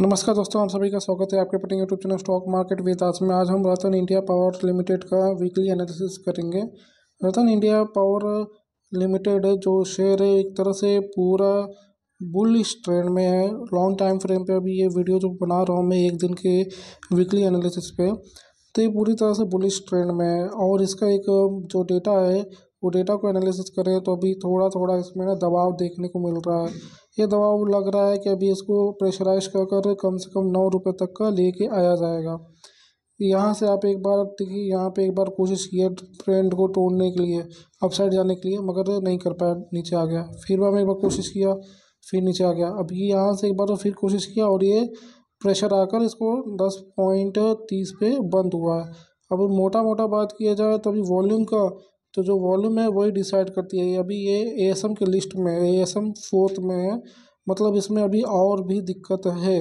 नमस्कार दोस्तों आप सभी का स्वागत है आपके पटिंग YouTube channel stock market with आज में आज हम रतन इंडिया पावर लिमिटेड का वीकली एनालिसिस करेंगे रतन इंडिया पावर लिमिटेड जो शेयर है एक तरह से पूरा बुल ट्रेंड में है लॉन्ग टाइम फ्रेम पे अभी ये वीडियो जो बना रहा हूँ मैं एक दिन के वीकली एनालिसिस पे तो ये पूरी तरह से बुलिश ट्रेंड में है और इसका एक जो डेटा है वो डेटा को एनालिसिस करें तो अभी थोड़ा थोड़ा इसमें ना दबाव देखने को मिल रहा है ये दबाव लग रहा है कि अभी इसको प्रेशराइज कर कर कम से कम नौ रुपये तक का लेके आया जाएगा यहाँ से आप एक बार देखिए यहाँ पे एक बार कोशिश किया ट्रेंड को तोड़ने के लिए अपसाइड जाने के लिए मगर नहीं कर पाया नीचे आ गया फिर मैंने एक बार कोशिश किया फिर नीचे आ गया अब ये यहाँ से एक बार तो फिर कोशिश किया और ये प्रेशर आकर इसको दस पॉइंट तीस पे बंद हुआ है अब मोटा मोटा बात किया जाए तो अभी वॉल्यूम का तो जो वॉल्यूम है वही डिसाइड करती है अभी ये ए एस एम के लिस्ट में ए एस एम फोर्थ में है मतलब इसमें अभी और भी दिक्कत है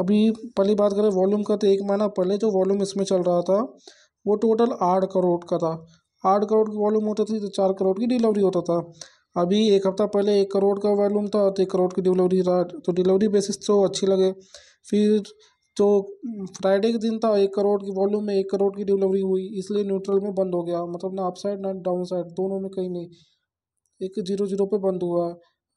अभी पहली बात करें वॉल्यूम का तो एक महीना पहले जो वॉल्यूम इसमें चल रहा था वो टोटल आठ करोड़ का था आठ करोड़ की वॉल्यूम होती थी तो चार करोड़ की डिलीवरी होता था अभी एक हफ़्ता पहले एक करोड़ का वॉल्यूम था तो एक करोड़ की डिलीवरी रहा तो डिलीवरी बेसिस तो अच्छी लगे फिर जो तो, फ्राइडे के दिन था एक करोड़ की वॉल्यूम में एक करोड़ की डिलीवरी हुई इसलिए न्यूट्रल में बंद हो गया मतलब ना अप साइड ना डाउन साइड दोनों में कहीं नहीं एक जीरो जीरो पे बंद हुआ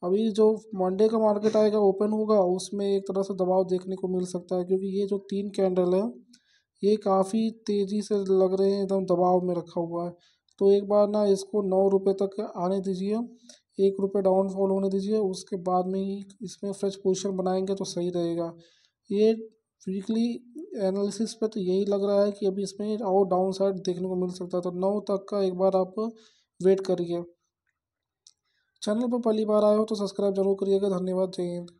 अभी जो मंडे का मार्केट आएगा ओपन होगा उसमें एक तरह से दबाव देखने को मिल सकता है क्योंकि ये जो तीन कैंडल है ये काफ़ी तेज़ी से लग रहे हैं एकदम दबाव में रखा हुआ है तो एक बार ना इसको नौ रुपये तक आने दीजिए एक रुपये डाउनफॉल होने दीजिए उसके बाद में ही इसमें फ्रेश पोजिशन बनाएंगे तो सही रहेगा ये वीकली एनालिसिस पे तो यही लग रहा है कि अभी इसमें और डाउन साइड देखने को मिल सकता है तो नौ तक का एक बार आप वेट करिए चैनल पर पहली बार आए हो तो सब्सक्राइब जरूर करिएगा धन्यवाद जय हिंद